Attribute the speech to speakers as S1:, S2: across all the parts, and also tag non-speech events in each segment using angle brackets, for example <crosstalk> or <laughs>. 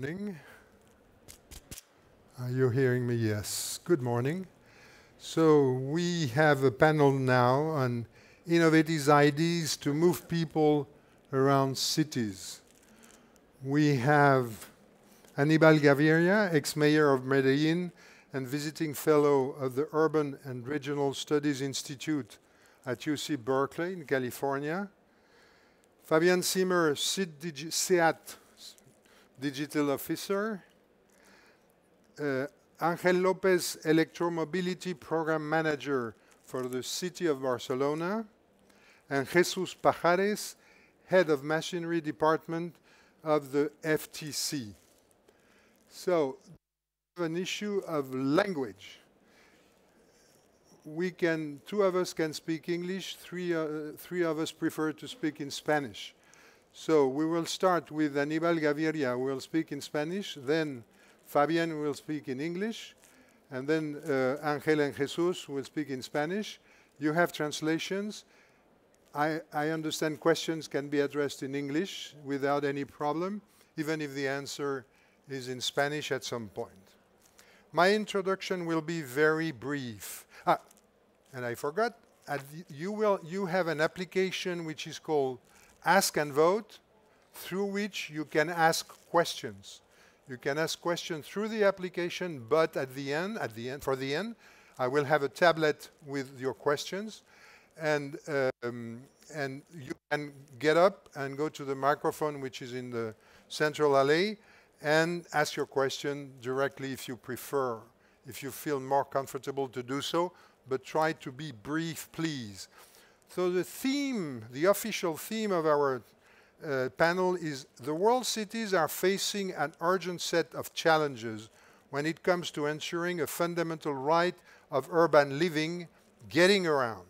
S1: morning. Are you hearing me? Yes. Good morning. So we have a panel now on innovative ideas to move people around cities. We have Anibal Gaviria, ex-mayor of Medellin and visiting fellow of the Urban and Regional Studies Institute at UC Berkeley in California. Fabian Simmer, SEAT digital officer. Uh, Angel Lopez, electromobility program manager for the city of Barcelona. And Jesus Pajares, head of machinery department of the FTC. So, an issue of language. We can, two of us can speak English, three, uh, three of us prefer to speak in Spanish. So we will start with Aníbal Gaviria, who will speak in Spanish, then Fabian will speak in English, and then uh, Angel and Jesus will speak in Spanish. You have translations. I, I understand questions can be addressed in English without any problem, even if the answer is in Spanish at some point. My introduction will be very brief. Ah, and I forgot, uh, you, will, you have an application which is called ask and vote through which you can ask questions. You can ask questions through the application, but at the end, at the end, for the end, I will have a tablet with your questions, and um, and you can get up and go to the microphone, which is in the central alley, and ask your question directly if you prefer, if you feel more comfortable to do so. But try to be brief, please. So the theme, the official theme of our uh, panel is the world cities are facing an urgent set of challenges when it comes to ensuring a fundamental right of urban living, getting around.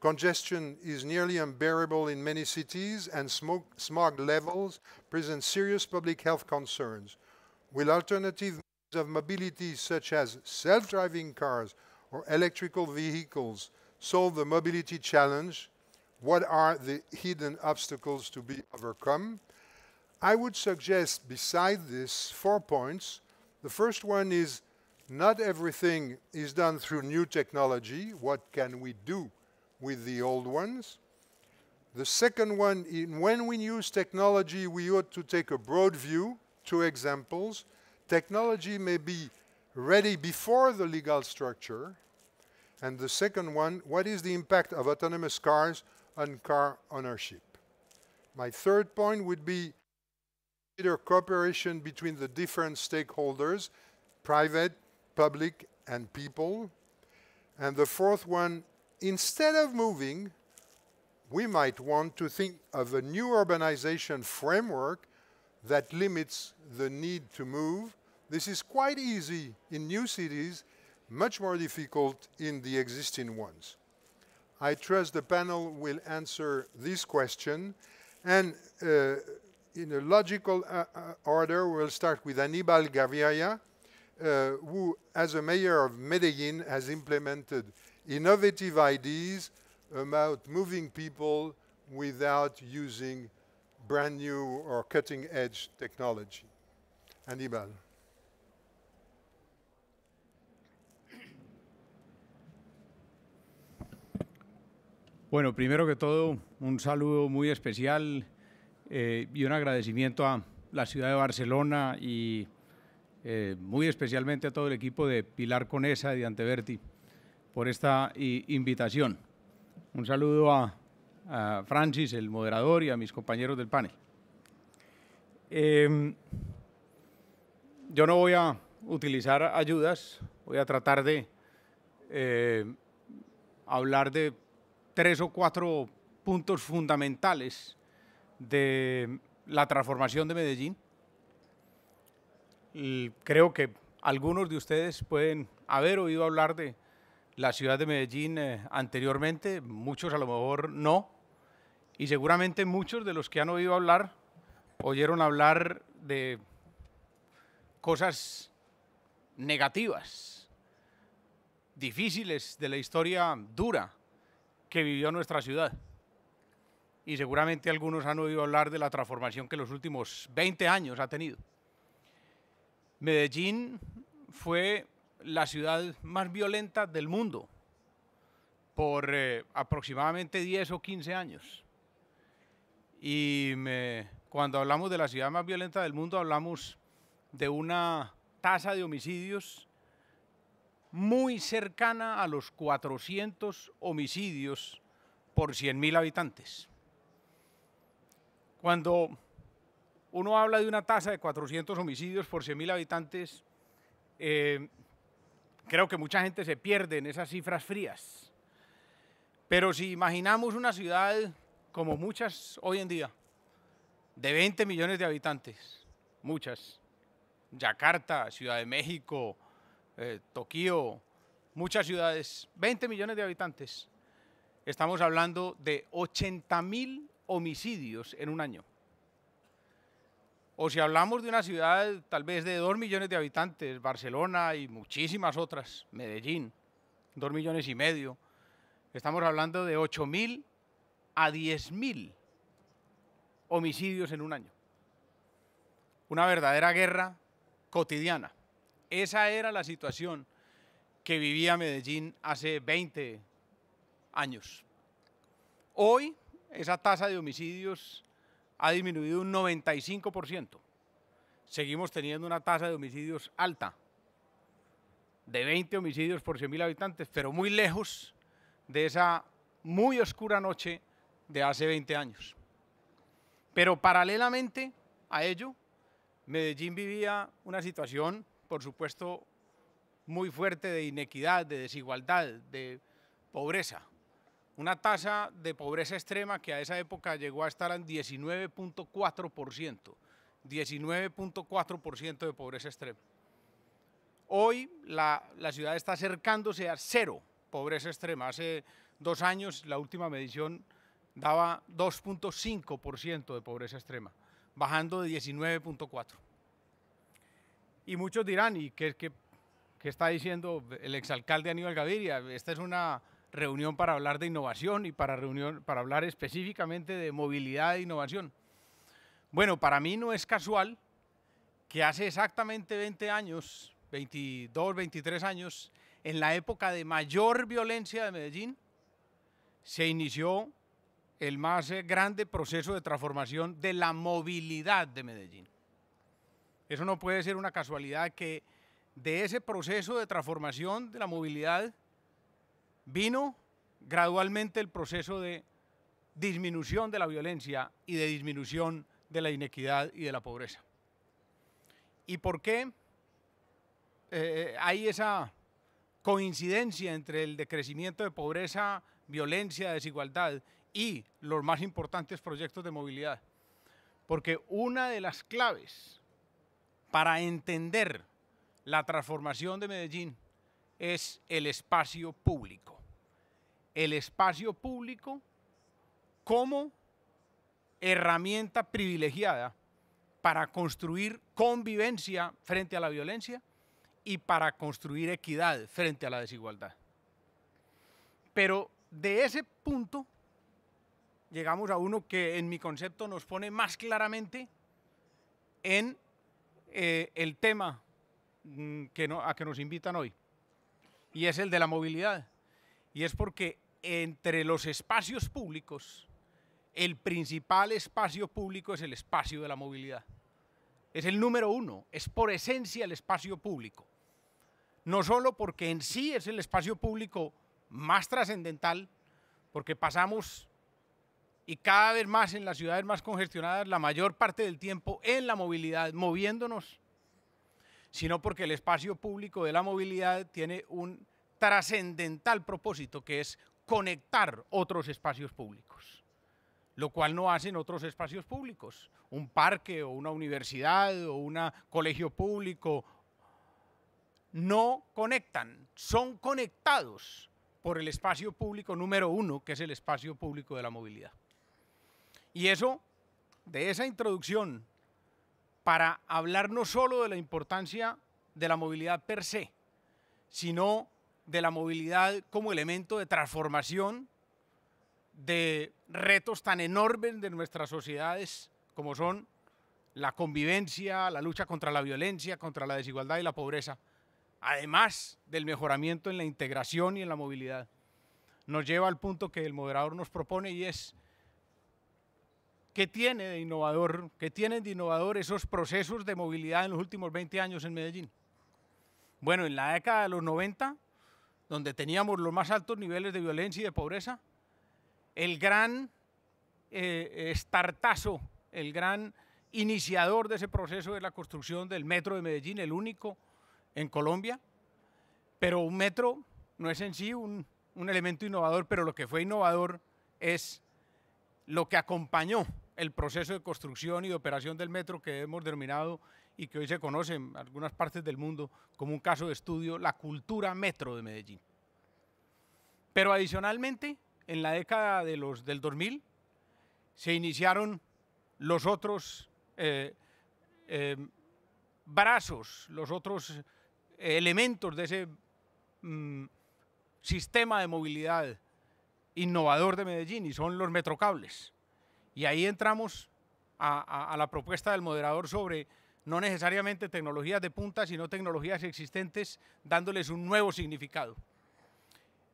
S1: Congestion is nearly unbearable in many cities and smoke, smog levels present serious public health concerns. Will alternative means of mobility such as self-driving cars or electrical vehicles solve the mobility challenge, what are the hidden obstacles to be overcome? I would suggest, beside this, four points. The first one is not everything is done through new technology. What can we do with the old ones? The second one, when we use technology, we ought to take a broad view. Two examples. Technology may be ready before the legal structure, and the second one, what is the impact of autonomous cars on car ownership? My third point would be consider cooperation between the different stakeholders, private, public, and people. And the fourth one, instead of moving, we might want to think of a new urbanization framework that limits the need to move. This is quite easy in new cities much more difficult in the existing ones. I trust the panel will answer this question and uh, in a logical uh, uh, order we'll start with Anibal Gaviria uh, who as a mayor of Medellin has implemented innovative ideas about moving people without using brand new or cutting edge technology. Anibal.
S2: Bueno, primero que todo, un saludo muy especial eh, y un agradecimiento a la ciudad de Barcelona y eh, muy especialmente a todo el equipo de Pilar Conesa y de Anteverti por esta invitación. Un saludo a, Francis, el moderador, y a mis compañeros del panel. Em, yo no voy a utilizar ayudas, voy a tratar de eh, hablar de tres o cuatro puntos fundamentales de la transformación de Medellín. Y creo que algunos de ustedes pueden haber oído hablar de la ciudad de Medellín eh, anteriormente, muchos a lo mejor no, y seguramente muchos de los que han oído hablar oyeron hablar de cosas negativas, difíciles, de la historia dura que vivió nuestra ciudad. Y seguramente algunos han oído hablar de la transformación que los últimos 20 años ha tenido. Medellín fue la ciudad más violenta del mundo por eh, aproximadamente 10 o 15 años. Y cuando hablamos de la ciudad más violenta del mundo, hablamos de una tasa de homicidios muy cercana a los 400 homicidios por 100.000 habitantes. Cuando uno habla de una tasa de 400 homicidios por 100.000 habitantes, eh, creo que mucha gente se pierde en esas cifras frías. Pero si imaginamos una ciudad como muchas hoy en día, de 20 millones de habitantes, muchas, Yakarta, Ciudad de México, eh, Tokio, muchas ciudades, 20 millones de habitantes. Estamos hablando de 80.000 mil homicidios en un año. O si hablamos de una ciudad tal vez de 2 millones de habitantes, Barcelona y muchísimas otras, Medellín, 2 millones y medio, estamos hablando de 8 mil a 10 mil homicidios en un año. Una verdadera guerra cotidiana. Esa era la situación que vivía Medellín hace 20 años. Hoy esa tasa de homicidios ha disminuido un 95%. Seguimos teniendo una tasa de homicidios alta, de 20 homicidios por 100.000 habitantes, pero muy lejos de esa muy oscura noche de hace 20 años. Pero paralelamente a ello, Medellín vivía una situación por supuesto, muy fuerte de inequidad, de desigualdad, de pobreza. Una tasa de pobreza extrema que a esa época llegó a estar en 19.4%, 19.4% de pobreza extrema. Hoy la, ciudad está acercándose a cero pobreza extrema. Hace dos años la última medición daba 2.5% de pobreza extrema, bajando de 19.4%. Y muchos dirán, ¿y qué, está diciendo el exalcalde Aníbal Gaviria? Esta es una reunión para hablar de innovación y para, reunión, para hablar específicamente de movilidad e innovación. Bueno, para mí no es casual que hace exactamente 20 años, 22, 23 años, en la época de mayor violencia de Medellín, se inició el más eh, grande proceso de transformación de la movilidad de Medellín. Eso no puede ser una casualidad que de ese proceso de transformación de la movilidad vino gradualmente el proceso de disminución de la violencia y de disminución de la inequidad y de la pobreza. ¿Y por qué eh, hay esa coincidencia entre el decrecimiento de pobreza, violencia, desigualdad y los más importantes proyectos de movilidad? Porque una de las claves para entender la transformación de Medellín es el espacio público. El espacio público como herramienta privilegiada para construir convivencia frente a la violencia y para construir equidad frente a la desigualdad. Pero de ese punto llegamos a uno que en mi concepto nos pone más claramente en eh, el tema mm, que a que nos invitan hoy, y es el de la movilidad. Y es porque entre los espacios públicos, el principal espacio público es el espacio de la movilidad. Es el número uno, es por esencia el espacio público. No solo porque en sí es el espacio público más trascendental, porque pasamos y cada vez más en las ciudades más congestionadas, la mayor parte del tiempo en la movilidad, moviéndonos, sino porque el espacio público de la movilidad tiene un trascendental propósito que es conectar otros espacios públicos, lo cual no hacen otros espacios públicos, un parque o una universidad o un colegio público, no conectan, son conectados por el espacio público número uno, que es el espacio público de la movilidad. Y eso, de esa introducción, para hablar no solo de la importancia de la movilidad per se, sino de la movilidad como elemento de transformación de retos tan enormes de nuestras sociedades como son la convivencia, la lucha contra la violencia, contra la desigualdad y la pobreza, además del mejoramiento en la integración y en la movilidad, nos lleva al punto que el moderador nos propone y es ¿Qué tiene de innovador, tienen de innovador esos procesos de movilidad en los últimos 20 años en Medellín? Bueno, en la década de los 90, donde teníamos los más altos niveles de violencia y de pobreza, el gran startazo, eh, estartazo, el gran iniciador de ese proceso es la construcción del metro de Medellín, el único en Colombia, pero un metro no es en sí un, un elemento innovador, pero lo que fue innovador es lo que acompañó el proceso de construcción y de operación del metro que hemos denominado y que hoy se conoce en algunas partes del mundo como un caso de estudio, la cultura metro de Medellín. Pero adicionalmente, en la década de los, del 2000, se iniciaron los otros eh, eh, brazos, los otros eh, elementos de ese mm, sistema de movilidad innovador de Medellín y son los metrocables. Y ahí entramos a, la propuesta del moderador sobre no necesariamente tecnologías de punta, sino tecnologías existentes dándoles un nuevo significado.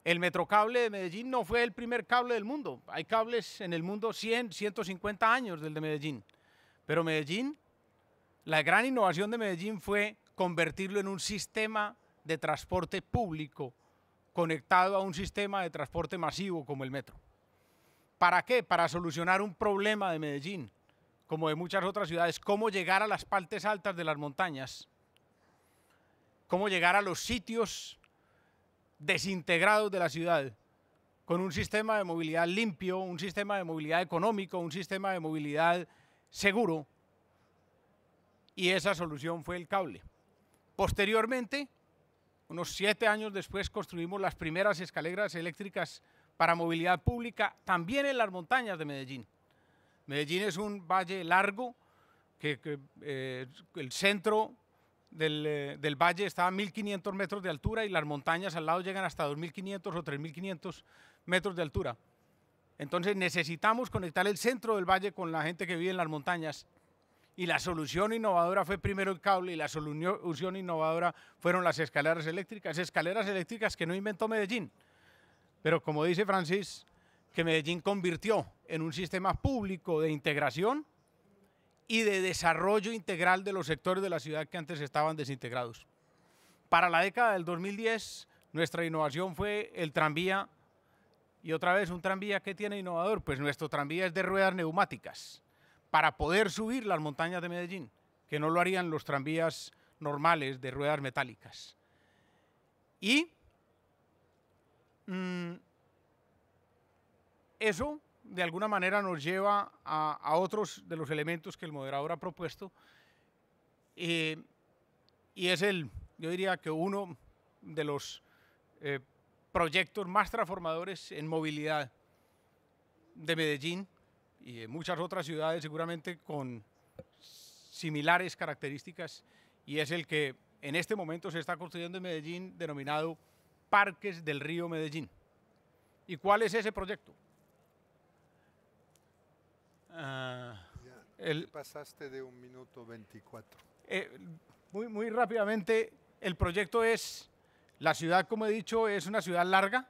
S2: El metrocable de Medellín no fue el primer cable del mundo. Hay cables en el mundo 100, 150 años del de Medellín. Pero Medellín, la gran innovación de Medellín fue convertirlo en un sistema de transporte público conectado a un sistema de transporte masivo como el metro. ¿Para qué? Para solucionar un problema de Medellín, como de muchas otras ciudades, cómo llegar a las partes altas de las montañas, cómo llegar a los sitios desintegrados de la ciudad, con un sistema de movilidad limpio, un sistema de movilidad económico, un sistema de movilidad seguro. Y esa solución fue el cable. Posteriormente, unos siete años después, construimos las primeras escaleras eléctricas para movilidad pública también en las montañas de Medellín. Medellín es un valle largo, que, eh, el centro del, eh, del, valle está a 1.500 metros de altura y las montañas al lado llegan hasta 2.500 o 3.500 metros de altura. Entonces necesitamos conectar el centro del valle con la gente que vive en las montañas. Y la solución innovadora fue primero el cable y la solución innovadora fueron las escaleras eléctricas. Escaleras eléctricas que no inventó Medellín, pero como dice Francis, que Medellín convirtió en un sistema público de integración y de desarrollo integral de los sectores de la ciudad que antes estaban desintegrados. Para la década del 2010, nuestra innovación fue el tranvía. Y otra vez, un tranvía que tiene innovador, pues nuestro tranvía es de ruedas neumáticas para poder subir las montañas de Medellín, que no lo harían los tranvías normales de ruedas metálicas. Y Mm, eso, de alguna manera, nos lleva a, otros de los elementos que el moderador ha propuesto. Eh, y es el, yo diría que uno de los eh, proyectos más transformadores en movilidad de Medellín y de muchas otras ciudades seguramente con similares características y es el que en este momento se está construyendo en Medellín denominado Parques del Río Medellín. ¿Y cuál es ese proyecto? Ah,
S1: pasaste de un minuto 24.
S2: Eh, muy, muy rápidamente, el proyecto es, la ciudad, como he dicho, es una ciudad larga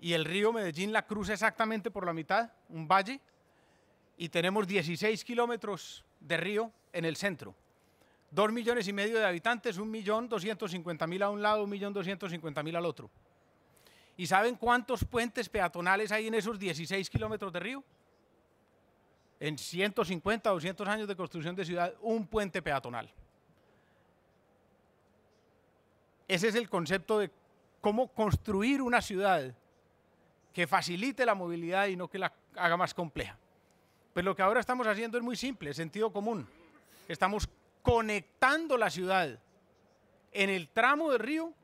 S2: y el río Medellín la cruza exactamente por la mitad, un valle, y tenemos 16 kilómetros de río en el centro. Dos millones y medio de habitantes, un millón doscientos cincuenta mil a un lado, un millón doscientos cincuenta mil al otro. ¿Y saben cuántos puentes peatonales hay en esos 16 kilómetros de río? En 150, 200 años de construcción de ciudad, un puente peatonal. Ese es el concepto de cómo construir una ciudad que facilite la movilidad y no que la haga más compleja. pero pues lo que ahora estamos haciendo es muy simple, sentido común. Estamos conectando la ciudad en el tramo del río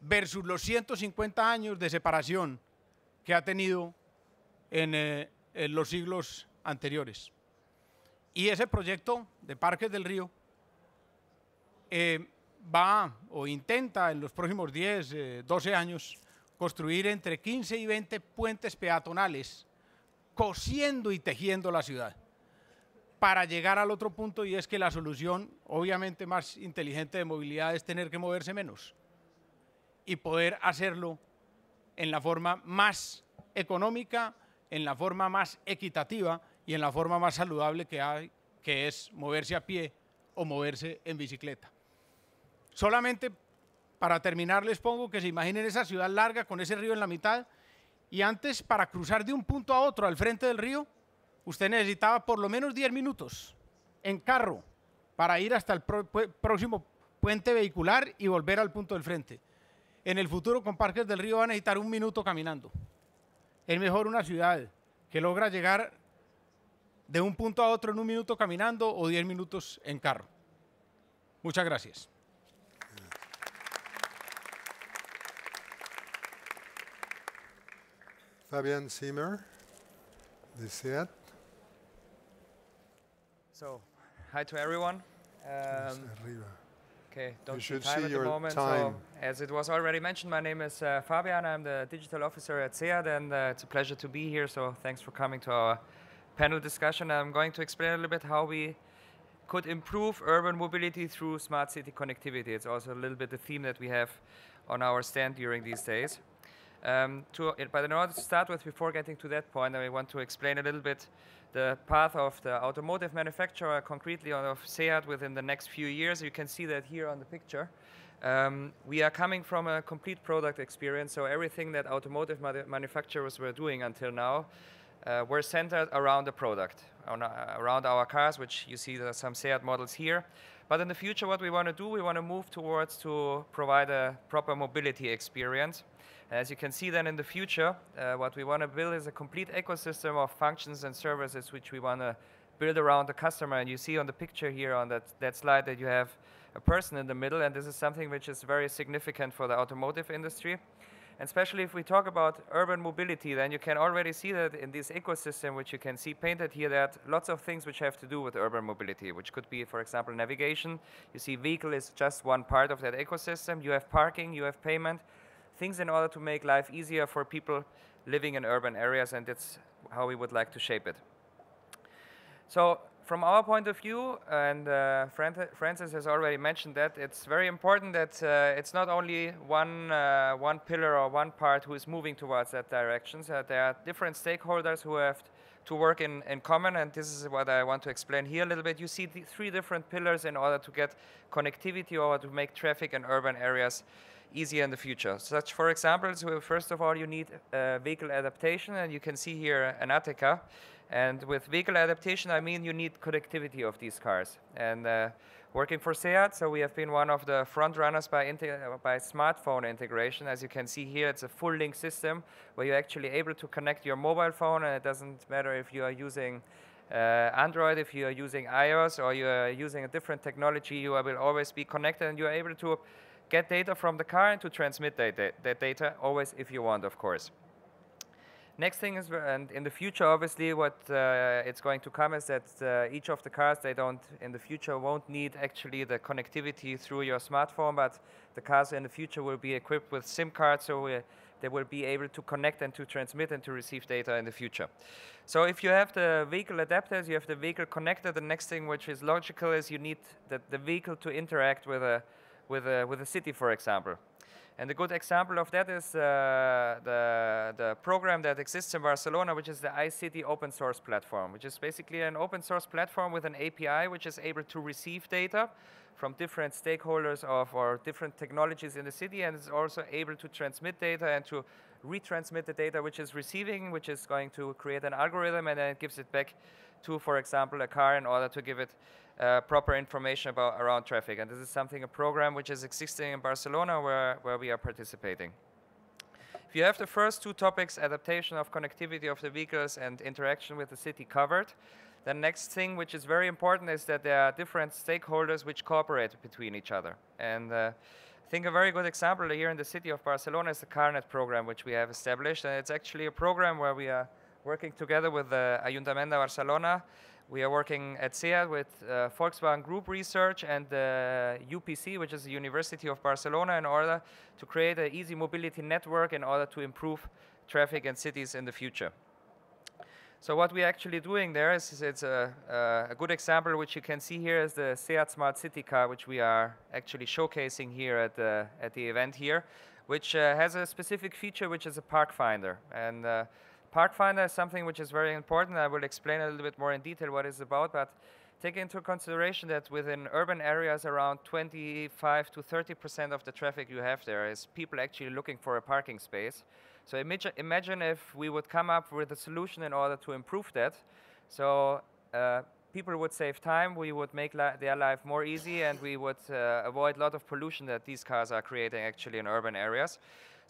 S2: versus los 150 años de separación que ha tenido eh, en, los siglos anteriores. Y ese proyecto de Parques del Río eh, va o intenta en los próximos 10, 12 eh, años construir entre 15 y 20 puentes peatonales, cosiendo y tejiendo la ciudad para llegar al otro punto y es que la solución, obviamente más inteligente de movilidad, es tener que moverse menos y poder hacerlo en la forma más económica, en la forma más equitativa y en la forma más saludable que hay, que es moverse a pie o moverse en bicicleta. Solamente para terminar les pongo que se imaginen esa ciudad larga con ese río en la mitad y antes para cruzar de un punto a otro al frente del río usted necesitaba por lo menos 10 minutos en carro para ir hasta el próximo puente vehicular y volver al punto del frente. En el futuro con Parques del Río va a necesitar un minuto caminando. Es mejor una ciudad que logra llegar de un punto a otro en un minuto caminando o 10 minutos en carro. Muchas gracias.
S1: Fabian Zimmer, de SEAT.
S3: So, hi to everyone. Um, okay, don't you time see at the moment. Time. So, as it was already mentioned, my name is uh, Fabian. I'm the digital officer at SEAD, and uh, it's a pleasure to be here. So, thanks for coming to our panel discussion. I'm going to explain a little bit how we could improve urban mobility through smart city connectivity. It's also a little bit the theme that we have on our stand during these days. Um, to, but in order to start with, before getting to that point, I want to explain a little bit the path of the automotive manufacturer, concretely of SEAT, within the next few years. You can see that here on the picture. Um, we are coming from a complete product experience, so everything that automotive manufacturers were doing until now uh, were centered around the product, on, uh, around our cars, which you see there are some SEAT models here. But in the future, what we want to do, we want to move towards to provide a proper mobility experience. As you can see then in the future, uh, what we want to build is a complete ecosystem of functions and services which we want to build around the customer. And you see on the picture here on that, that slide that you have a person in the middle, and this is something which is very significant for the automotive industry. And especially if we talk about urban mobility, then you can already see that in this ecosystem, which you can see painted here, that lots of things which have to do with urban mobility, which could be, for example, navigation. You see vehicle is just one part of that ecosystem. You have parking, you have payment, things in order to make life easier for people living in urban areas, and that's how we would like to shape it. So from our point of view, and uh, Francis has already mentioned that, it's very important that uh, it's not only one, uh, one pillar or one part who is moving towards that direction. So there are different stakeholders who have to work in, in common. And this is what I want to explain here a little bit. You see the three different pillars in order to get connectivity or to make traffic in urban areas easier in the future. Such, for example, so first of all, you need uh, vehicle adaptation. And you can see here an Attica. And with vehicle adaptation, I mean you need connectivity of these cars. And uh, working for SEAT, so we have been one of the front runners by, uh, by smartphone integration. As you can see here, it's a full link system where you're actually able to connect your mobile phone, and it doesn't matter if you are using uh, Android, if you are using iOS, or you are using a different technology, you will always be connected, and you're able to get data from the car and to transmit that, that data always if you want, of course. Next thing is, and in the future, obviously, what uh, it's going to come is that uh, each of the cars, they don't, in the future, won't need actually the connectivity through your smartphone, but the cars in the future will be equipped with SIM cards, so we, they will be able to connect and to transmit and to receive data in the future. So if you have the vehicle adapters, you have the vehicle connector, the next thing which is logical is you need the, the vehicle to interact with a, with, a, with a city, for example. And a good example of that is uh, the, the program that exists in Barcelona, which is the ICT open source platform, which is basically an open source platform with an API which is able to receive data from different stakeholders of or different technologies in the city and is also able to transmit data and to retransmit the data which is receiving, which is going to create an algorithm and then it gives it back to, for example, a car in order to give it uh, proper information about around traffic. And this is something, a program which is existing in Barcelona where, where we are participating. If you have the first two topics, adaptation of connectivity of the vehicles and interaction with the city covered, the next thing which is very important is that there are different stakeholders which cooperate between each other. And uh, I think a very good example here in the city of Barcelona is the CarNet program which we have established. And it's actually a program where we are working together with the Ayuntamiento de Barcelona we are working at SEA with uh, Volkswagen Group Research and the uh, UPC, which is the University of Barcelona, in order to create an easy mobility network in order to improve traffic and cities in the future. So what we're actually doing there is, is it's a, uh, a, good example, which you can see here is the SEAT Smart City Car, which we are actually showcasing here at the, at the event here, which uh, has a specific feature, which is a park finder. and uh, Pathfinder is something which is very important. I will explain a little bit more in detail what it's about, but take into consideration that within urban areas, around 25 to 30% of the traffic you have there is people actually looking for a parking space. So imagine, imagine if we would come up with a solution in order to improve that. So uh, people would save time, we would make li their life more easy, and we would uh, avoid a lot of pollution that these cars are creating actually in urban areas.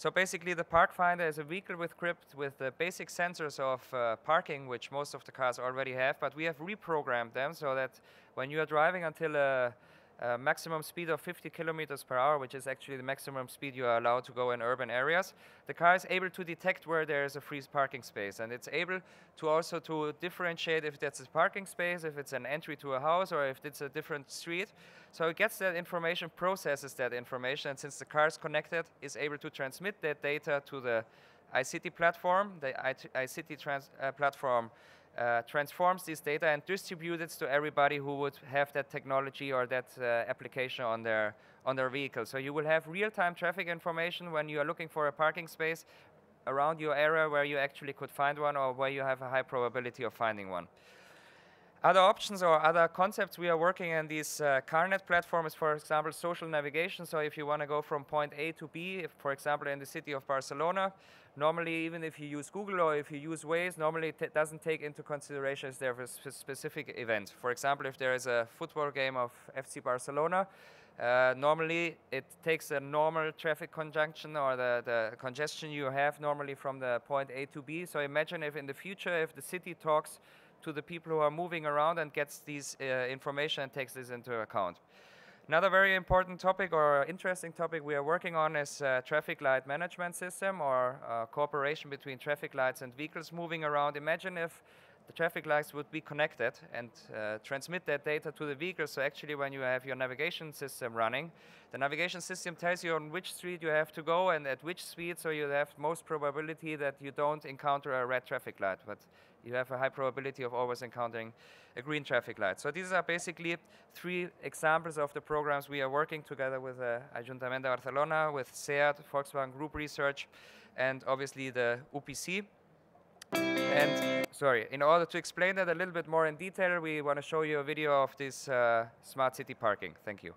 S3: So basically the park finder is a vehicle with crypt with the basic sensors of uh, parking, which most of the cars already have, but we have reprogrammed them so that when you are driving until a uh, maximum speed of 50 kilometers per hour, which is actually the maximum speed you are allowed to go in urban areas. The car is able to detect where there is a free parking space, and it's able to also to differentiate if that's a parking space, if it's an entry to a house, or if it's a different street. So it gets that information, processes that information, and since the car is connected, is able to transmit that data to the ICT platform. The ICT trans, uh, platform uh, transforms this data and distributes it to everybody who would have that technology or that uh, application on their on their vehicle. So you will have real-time traffic information when you are looking for a parking space around your area where you actually could find one or where you have a high probability of finding one. Other options or other concepts we are working in these uh, CarNet platforms, for example, social navigation. So if you want to go from point A to B, if, for example, in the city of Barcelona, normally even if you use Google or if you use Waze, normally it doesn't take into consideration if there is a specific event. For example, if there is a football game of FC Barcelona, uh, normally it takes a normal traffic conjunction or the, the congestion you have normally from the point A to B. So imagine if in the future, if the city talks to the people who are moving around and gets these uh, information and takes this into account. Another very important topic or interesting topic we are working on is uh, traffic light management system or uh, cooperation between traffic lights and vehicles moving around. Imagine if the traffic lights would be connected and uh, transmit that data to the vehicle. So actually when you have your navigation system running, the navigation system tells you on which street you have to go and at which speed so you have most probability that you don't encounter a red traffic light. But you have a high probability of always encountering a green traffic light. So these are basically three examples of the programs we are working together with uh, Ayuntamiento de Barcelona, with SEAT, Volkswagen Group Research, and obviously the UPC. And sorry, in order to explain that a little bit more in detail, we want to show you a video of this uh, smart city parking. Thank you.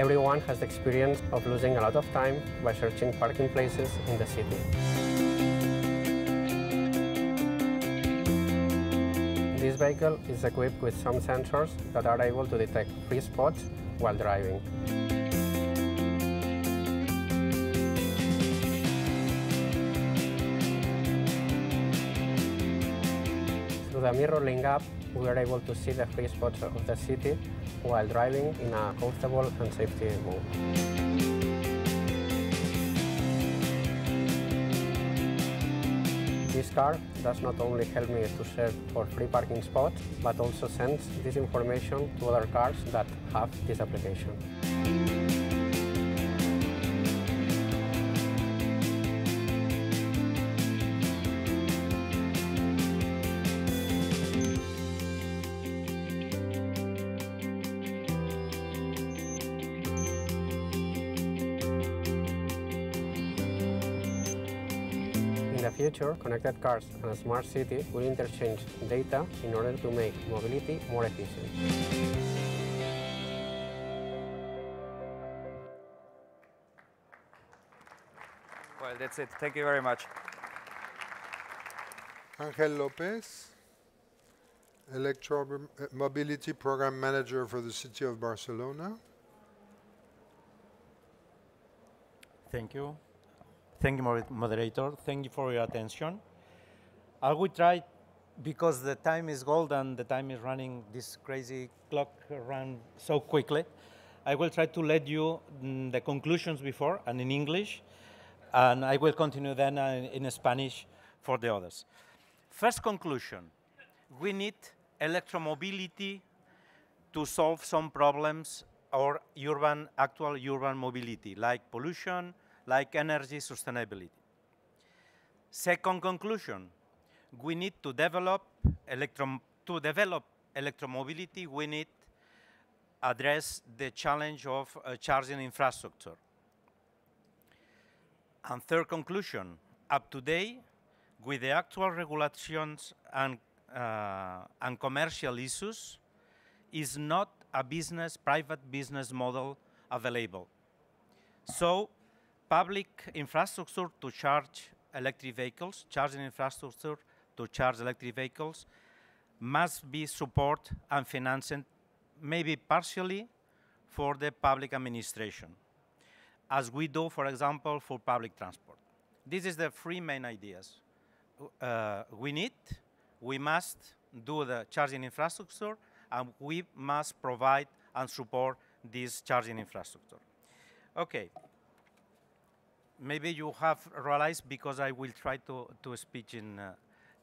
S4: Everyone has the experience of losing a lot of time by searching parking places in the city. This vehicle is equipped with some sensors that are able to detect free spots while driving. Through the mirroring app, we are able to see the free spots of the city while driving in a comfortable and safety mode. This car does not only help me to search for free parking spots, but also sends this information to other cars that have this application. future, connected cars and smart city will interchange data in order to make mobility more efficient.
S3: Well, that's it. Thank you very much.
S1: Angel Lopez, Electro Mobility Program Manager for the City of Barcelona.
S5: Thank you. Thank you, moderator. Thank you for your attention. I will try, because the time is gold and the time is running, this crazy clock run so quickly. I will try to let you mm, the conclusions before and in English, and I will continue then uh, in Spanish for the others. First conclusion, we need electromobility to solve some problems or urban, actual urban mobility, like pollution, like energy sustainability. Second conclusion, we need to develop, to develop electromobility, we need address the challenge of uh, charging infrastructure. And third conclusion, up to date, with the actual regulations and, uh, and commercial issues, is not a business, private business model available. So public infrastructure to charge electric vehicles, charging infrastructure to charge electric vehicles must be support and financed maybe partially for the public administration, as we do, for example, for public transport. This is the three main ideas. Uh, we need, we must do the charging infrastructure, and we must provide and support this charging infrastructure. Okay, maybe you have realized because I will try to, to speak in, uh,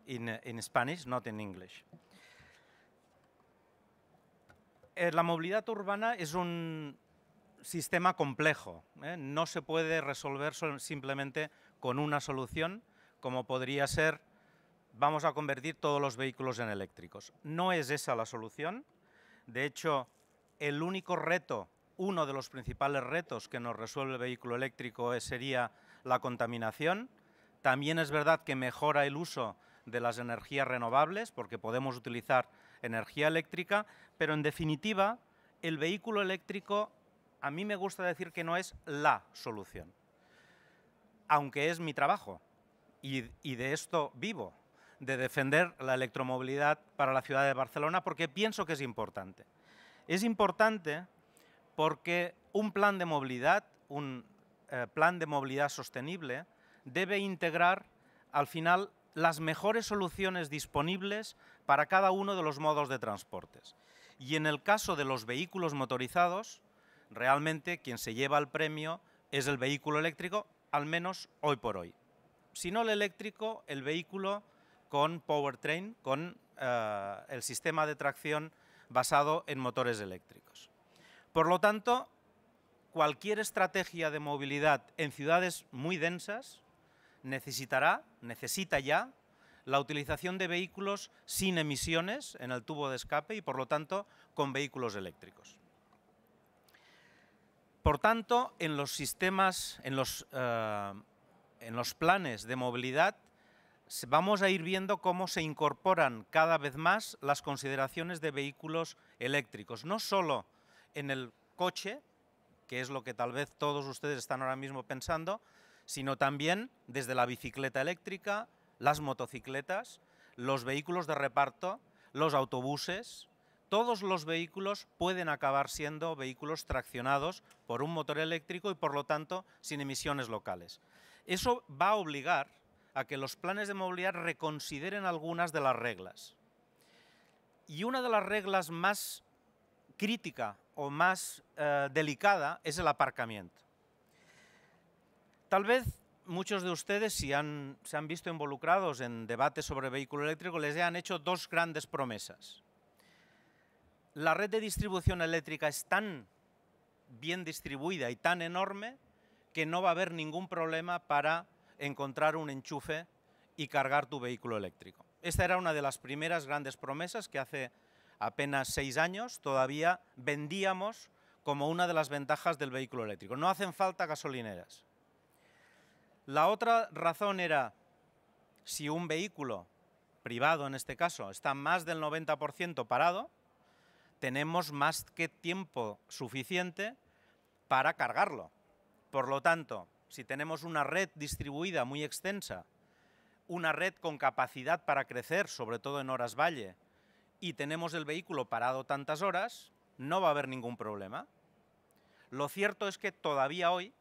S5: in, uh, in, Spanish, not in English. Eh, la movilidad urbana es un sistema complejo. ¿eh? No se puede resolver simplemente con una solución, como podría ser vamos a convertir todos los vehículos en eléctricos. No es esa la solución. De hecho, el único reto uno de los principales retos que nos resuelve el vehículo eléctrico es, sería la contaminación. También es verdad que mejora el uso de las energías renovables porque podemos utilizar energía eléctrica, pero en definitiva el vehículo eléctrico a mí me gusta decir que no es la solución, aunque es mi trabajo y, y de esto vivo, de defender la electromovilidad para la ciudad de Barcelona porque pienso que es importante. Es importante porque un plan de movilidad, un eh, plan de movilidad sostenible, debe integrar al final las mejores soluciones disponibles para cada uno de los modos de transportes. Y en el caso de los vehículos motorizados, realmente quien se lleva el premio es el vehículo eléctrico, al menos hoy por hoy. Si no el eléctrico, el vehículo con powertrain, con eh, el sistema de tracción basado en motores eléctricos. Por lo tanto, cualquier estrategia de movilidad en ciudades muy densas necesitará, necesita ya, la utilización de vehículos sin emisiones en el tubo de escape y, por lo tanto, con vehículos eléctricos. Por tanto, en los sistemas, en los, eh, en los planes de movilidad, vamos a ir viendo cómo se incorporan cada vez más las consideraciones de vehículos eléctricos, no solo en el coche, que es lo que tal vez todos ustedes están ahora mismo pensando, sino también desde la bicicleta eléctrica, las motocicletas, los vehículos de reparto, los autobuses. Todos los vehículos pueden acabar siendo vehículos traccionados por un motor eléctrico y por lo tanto sin emisiones locales. Eso va a obligar a que los planes de movilidad reconsideren algunas de las reglas. Y una de las reglas más crítica o más eh, delicada es el aparcamiento. Tal vez muchos de ustedes, si se han visto involucrados en debates sobre vehículo eléctrico, les han hecho dos grandes promesas. La red de distribución eléctrica es tan bien distribuida y tan enorme que no va a haber ningún problema para encontrar un enchufe y cargar tu vehículo eléctrico. Esta era una de las primeras grandes promesas que hace apenas seis años, todavía vendíamos como una de las ventajas del vehículo eléctrico. No hacen falta gasolineras. La otra razón era si un vehículo privado, en este caso, está más del 90% parado, tenemos más que tiempo suficiente para cargarlo. Por lo tanto, si tenemos una red distribuida muy extensa, una red con capacidad para crecer, sobre todo en horas valle, y tenemos el vehículo parado tantas horas, no va a haber ningún problema. Lo cierto es que todavía hoy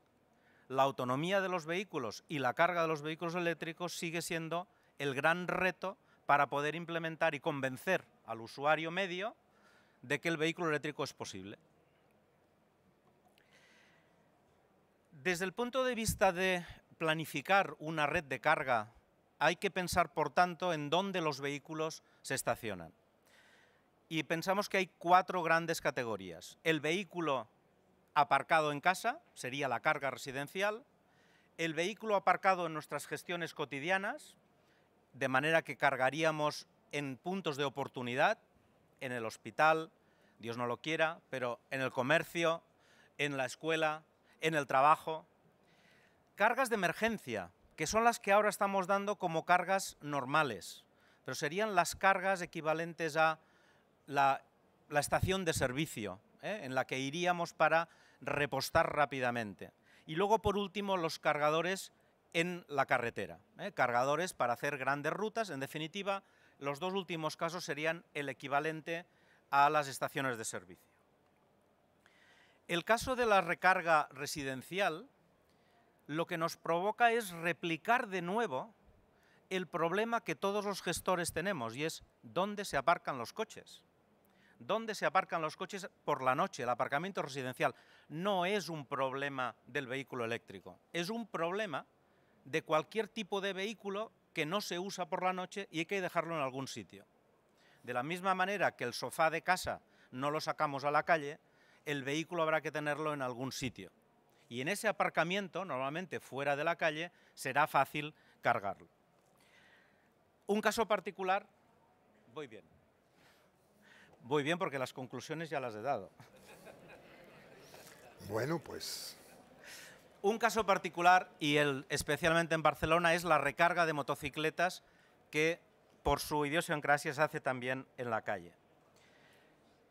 S5: la autonomía de los vehículos y la carga de los vehículos eléctricos sigue siendo el gran reto para poder implementar y convencer al usuario medio de que el vehículo eléctrico es posible. Desde el punto de vista de planificar una red de carga, hay que pensar, por tanto, en dónde los vehículos se estacionan y pensamos que hay cuatro grandes categorías. El vehículo aparcado en casa sería la carga residencial, el vehículo aparcado en nuestras gestiones cotidianas, de manera que cargaríamos en puntos de oportunidad, en el hospital, Dios no lo quiera, pero en el comercio, en la escuela, en el trabajo. Cargas de emergencia, que son las que ahora estamos dando como cargas normales, pero serían las cargas equivalentes a la, estación de servicio ¿eh? en la que iríamos para repostar rápidamente. Y luego, por último, los cargadores en la carretera. ¿eh? Cargadores para hacer grandes rutas. En definitiva, los dos últimos casos serían el equivalente a las estaciones de servicio. El caso de la recarga residencial lo que nos provoca es replicar de nuevo el problema que todos los gestores tenemos y es dónde se aparcan los coches dónde se aparcan los coches por la noche, el aparcamiento residencial. No es un problema del vehículo eléctrico, es un problema de cualquier tipo de vehículo que no se usa por la noche y hay que dejarlo en algún sitio. De la misma manera que el sofá de casa no lo sacamos a la calle, el vehículo habrá que tenerlo en algún sitio. Y en ese aparcamiento, normalmente fuera de la calle, será fácil cargarlo. Un caso particular, voy bien, Voy bien porque las conclusiones ya las he dado.
S1: Bueno, pues...
S5: Un caso particular, y el, especialmente en Barcelona, es la recarga de motocicletas que por su idiosincrasia se hace también en la calle.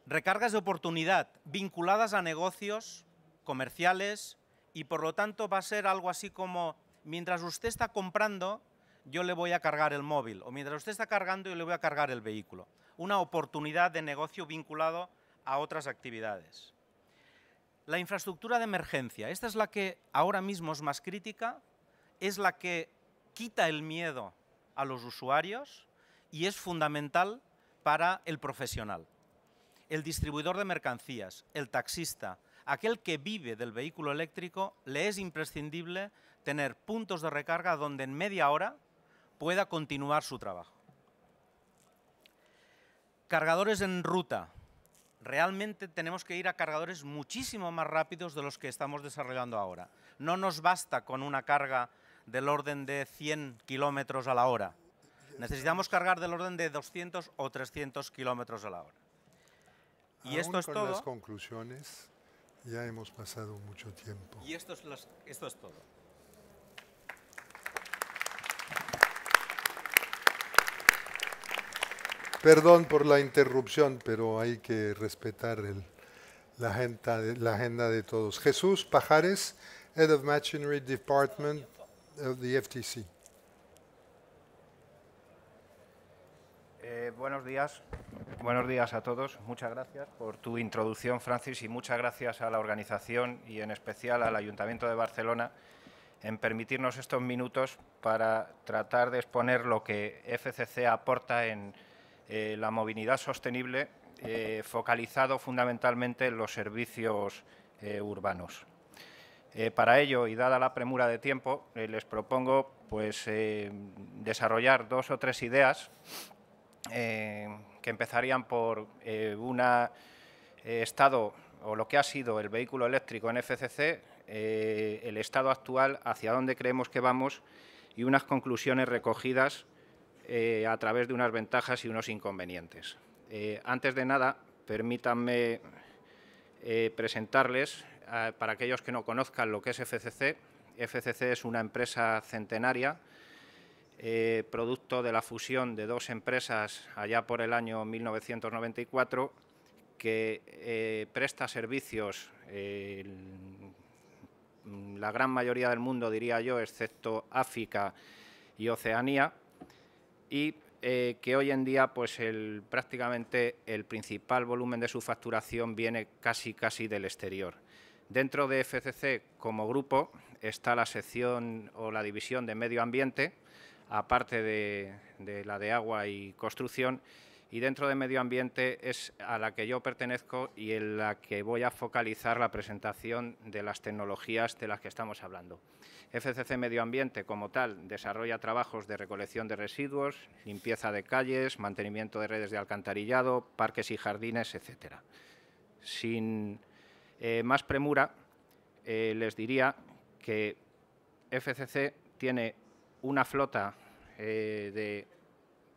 S5: Recargas de oportunidad vinculadas a negocios comerciales y por lo tanto va a ser algo así como, mientras usted está comprando, yo le voy a cargar el móvil, o mientras usted está cargando, yo le voy a cargar el vehículo. Una oportunidad de negocio vinculado a otras actividades. La infraestructura de emergencia, esta es la que ahora mismo es más crítica, es la que quita el miedo a los usuarios y es fundamental para el profesional. El distribuidor de mercancías, el taxista, aquel que vive del vehículo eléctrico, le es imprescindible tener puntos de recarga donde en media hora pueda continuar su trabajo. Cargadores en ruta. Realmente tenemos que ir a cargadores muchísimo más rápidos de los que estamos desarrollando ahora. No nos basta con una carga del orden de 100 kilómetros a la hora. Necesitamos cargar del orden de 200 o 300 kilómetros a la hora. Y esto es con las
S1: conclusiones ya hemos pasado mucho tiempo.
S5: Y esto es todo.
S1: Perdón por la interrupción, pero hay que respetar la, agenda de, todos. Jesús Pajares, Head of Machinery Department of the FTC.
S6: Eh, buenos días. Buenos días a todos. Muchas gracias por tu introducción, Francis, y muchas gracias a la organización y en especial al Ayuntamiento de Barcelona en permitirnos estos minutos para tratar de exponer lo que FCC aporta en eh, la movilidad sostenible eh, focalizado fundamentalmente en los servicios eh, urbanos. para ello, y dada la premura de tiempo, les propongo pues, desarrollar dos o tres ideas que empezarían por un estado o lo que ha sido el vehículo eléctrico en FCC, el estado actual, hacia dónde creemos que vamos y unas conclusiones recogidas eh, a través de unas ventajas y unos inconvenientes. Eh, antes de nada, permítanme eh, presentarles, para aquellos que no conozcan lo que es FCC, FCC es una empresa centenaria, producto de la fusión de dos empresas allá por el año 1994, que presta servicios la gran mayoría del mundo, diría yo, excepto África y Oceanía, y eh, que hoy en día pues prácticamente el principal volumen de su facturación viene casi casi del exterior. Dentro de FCC como grupo está la sección o la división de medio ambiente, aparte de la de agua y construcción, y dentro de medio ambiente es a la que yo pertenezco y en la que voy a focalizar la presentación de las tecnologías de las que estamos hablando. FCC Medio Ambiente, como tal, desarrolla trabajos de recolección de residuos, limpieza de calles, mantenimiento de redes de alcantarillado, parques y jardines, etc. Sin eh, más premura, eh, les diría que FCC tiene una flota eh, de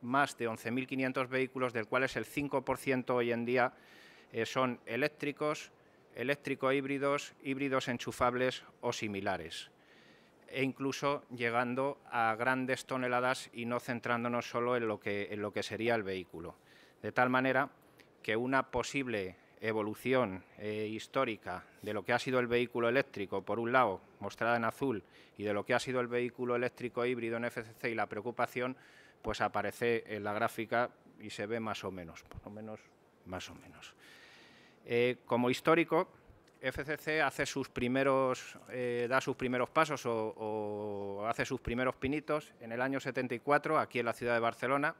S6: más de 11.500 vehículos, del cual es el 5% hoy en día eh, son eléctricos, eléctrico híbridos, híbridos enchufables o similares e incluso llegando a grandes toneladas y no centrándonos solo en lo que, en lo que sería el vehículo. De tal manera que una posible evolución eh, histórica de lo que ha sido el vehículo eléctrico, por un lado, mostrada en azul, y de lo que ha sido el vehículo eléctrico híbrido en FCC y la preocupación, pues aparece en la gráfica y se ve más o menos, por lo menos, más o menos. Eh, como histórico, FCC hace sus primeros, eh, da sus primeros pasos o, o, hace sus primeros pinitos en el año 74, aquí en la ciudad de Barcelona,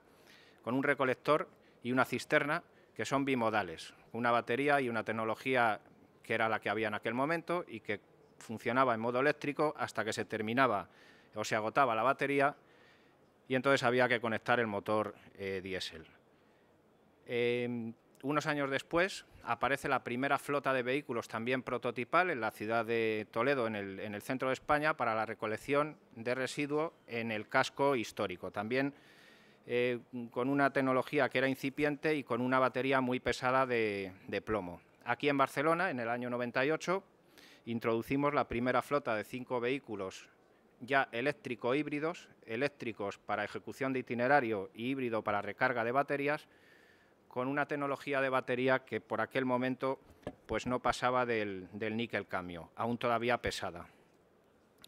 S6: con un recolector y una cisterna que son bimodales, una batería y una tecnología que era la que había en aquel momento y que funcionaba en modo eléctrico hasta que se terminaba o se agotaba la batería y entonces había que conectar el motor eh, diésel. Em, unos años después aparece la primera flota de vehículos también prototipal en la ciudad de Toledo, en el, centro de España, para la recolección de residuos en el casco histórico. También eh, con una tecnología que era incipiente y con una batería muy pesada de, de plomo. Aquí en Barcelona, en el año 98, introducimos la primera flota de cinco vehículos ya eléctrico híbridos, eléctricos para ejecución de itinerario y híbrido para recarga de baterías, con una tecnología de batería que por aquel momento pues no pasaba del, del níquel cambio, aún todavía pesada.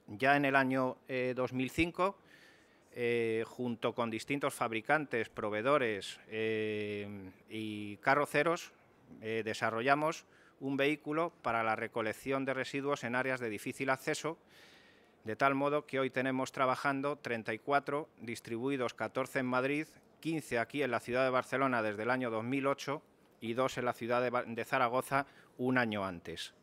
S6: Ya en el año 2005, eh, eh, junto con distintos fabricantes, proveedores eh, y carroceros, desarrollamos un vehículo para la recolección de residuos en áreas de difícil acceso de tal modo que hoy tenemos trabajando 34, distribuidos 14 en Madrid, 15 aquí en la ciudad de Barcelona desde el año 2008 y dos en la ciudad de, de Zaragoza un año antes.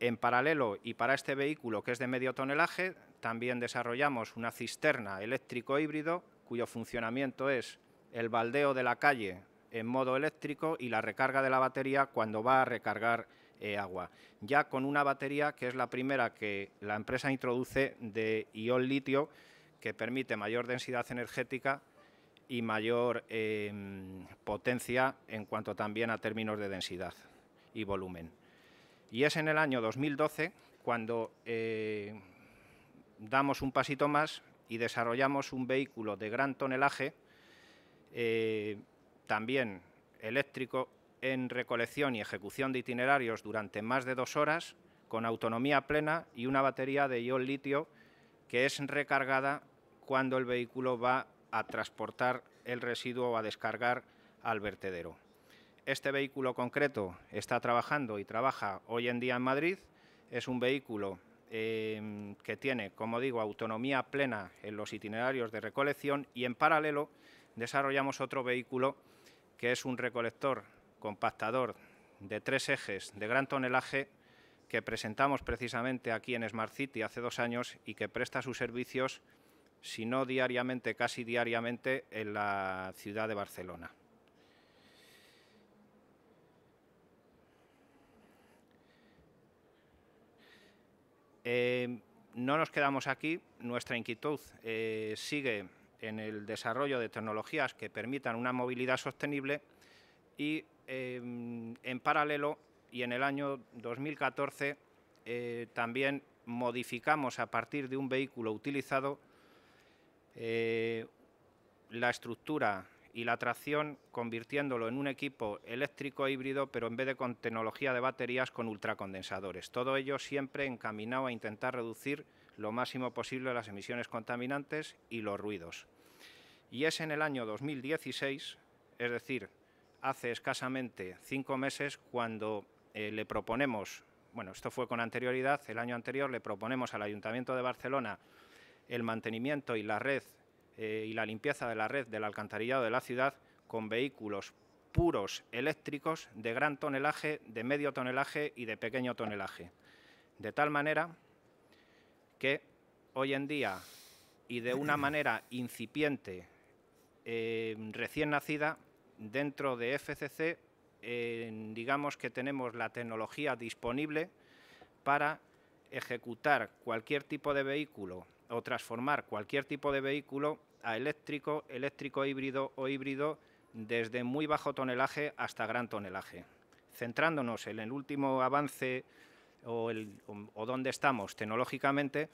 S6: En paralelo y para este vehículo que es de medio tonelaje, también desarrollamos una cisterna eléctrico híbrido cuyo funcionamiento es el baldeo de la calle en modo eléctrico y la recarga de la batería cuando va a recargar eh, agua. Ya con una batería que es la primera que la empresa introduce de ion litio, que permite mayor densidad energética y mayor em, potencia en cuanto también a términos de densidad y volumen. Y es en el año 2012 cuando eh, damos un pasito más y desarrollamos un vehículo de gran tonelaje, eh, también eléctrico en recolección y ejecución de itinerarios durante más de dos horas, con autonomía plena y una batería de ion litio que es recargada cuando el vehículo va a transportar el residuo o a descargar al vertedero. Este vehículo concreto está trabajando y trabaja hoy en día en Madrid. Es un vehículo em, que tiene, como digo, autonomía plena en los itinerarios de recolección y en paralelo desarrollamos otro vehículo que es un recolector compactador de tres ejes de gran tonelaje que presentamos precisamente aquí en Smart City hace dos años y que presta sus servicios, si no diariamente, casi diariamente, en la ciudad de Barcelona. Em, no nos quedamos aquí, nuestra inquietud eh, sigue en el desarrollo de tecnologías que permitan una movilidad sostenible y Em, en paralelo y en el año 2014 eh, también modificamos a partir de un vehículo utilizado eh, la estructura y la tracción convirtiéndolo en un equipo eléctrico híbrido, pero en vez de con tecnología de baterías, con ultracondensadores. Todo ello siempre encaminado a intentar reducir lo máximo posible las emisiones contaminantes y los ruidos. Y es en el año 2016, es decir, hace escasamente cinco meses cuando eh, le proponemos, bueno, esto fue con anterioridad, el año anterior le proponemos al Ayuntamiento de Barcelona el mantenimiento y la red eh, y la limpieza de la red del alcantarillado de la ciudad con vehículos puros eléctricos de gran tonelaje, de medio tonelaje y de pequeño tonelaje. De tal manera que hoy en día y de una manera incipiente, eh, recién nacida, dentro de FCC, digamos que tenemos la tecnología disponible para ejecutar cualquier tipo de vehículo o transformar cualquier tipo de vehículo a eléctrico, eléctrico híbrido o híbrido desde muy bajo tonelaje hasta gran tonelaje. Centrándonos en el último avance o, el, dónde estamos tecnológicamente,